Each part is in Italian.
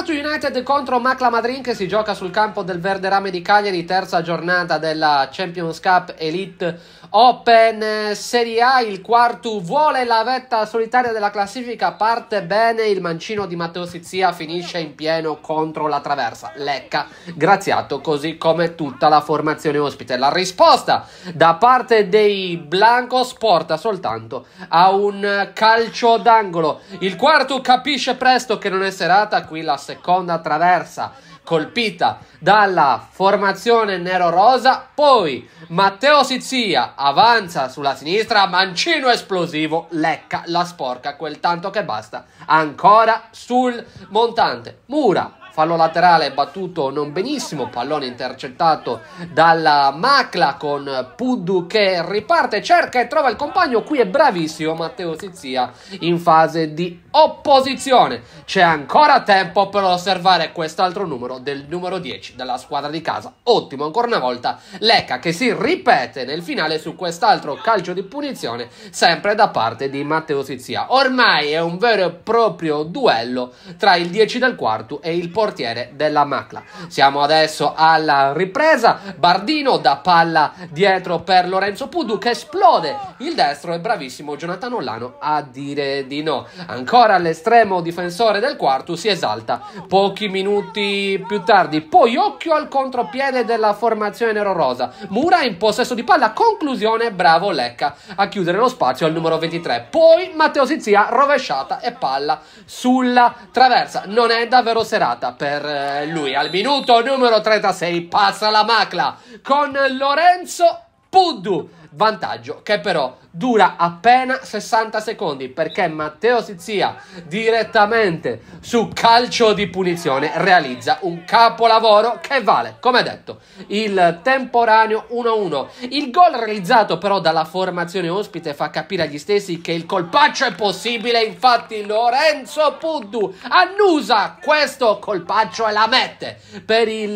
Porto United contro Macla Madrin che si gioca sul campo del Verderame di Cagliari, terza giornata della Champions Cup Elite Open Serie A. Il quarto vuole la vetta solitaria della classifica, parte bene, il mancino di Matteo Sizia finisce in pieno contro la traversa. Lecca, graziato così come tutta la formazione ospite. La risposta da parte dei Blancos porta soltanto a un calcio d'angolo. Il quarto capisce presto che non è serata, qui la seconda traversa colpita dalla formazione nero-rosa. Poi Matteo Sizia avanza sulla sinistra, mancino esplosivo, lecca la sporca, quel tanto che basta, ancora sul montante. Mura fallo laterale battuto non benissimo, pallone intercettato dalla Macla con Puddu che riparte, cerca e trova il compagno, qui è bravissimo Matteo Sizia in fase di opposizione. C'è ancora tempo per osservare quest'altro numero del numero 10 della squadra di casa. Ottimo ancora una volta Lecca che si ripete nel finale su quest'altro calcio di punizione sempre da parte di Matteo Sizia. Ormai è un vero e proprio duello tra il 10 del quarto e il portiere portiere della Macla. Siamo adesso alla ripresa, Bardino da palla dietro per Lorenzo Pudu che esplode il destro e bravissimo Jonathan Ollano a dire di no. Ancora l'estremo difensore del quarto si esalta pochi minuti più tardi, poi occhio al contropiede della formazione nero-rosa, Mura in possesso di palla, conclusione bravo Lecca a chiudere lo spazio al numero 23, poi Matteo Sizia rovesciata e palla sulla traversa, non è davvero serata per eh, lui. Al minuto numero 36 passa la macla con Lorenzo Puddu, vantaggio che però dura appena 60 secondi perché Matteo Sizia direttamente su calcio di punizione realizza un capolavoro che vale, come detto, il temporaneo 1-1. Il gol realizzato però dalla formazione ospite fa capire agli stessi che il colpaccio è possibile, infatti Lorenzo Puddu annusa questo colpaccio e la mette per il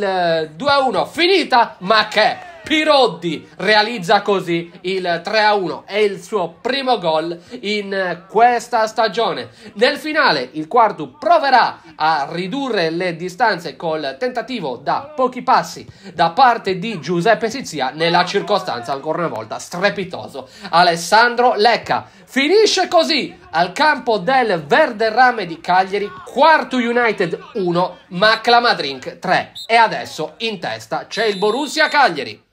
2-1. Eh, Finita, ma che Piroddi realizza così il 3-1 e il suo primo gol in eh, questa stagione. Nel finale il quarto proverà a ridurre le distanze col tentativo da pochi passi da parte di Giuseppe Sizia nella circostanza ancora una volta strepitoso Alessandro Lecca. Finisce così al campo del Verderrame di Cagliari, quarto United 1, Maclamadrink 3 e adesso in testa c'è il Borussia Cagliari.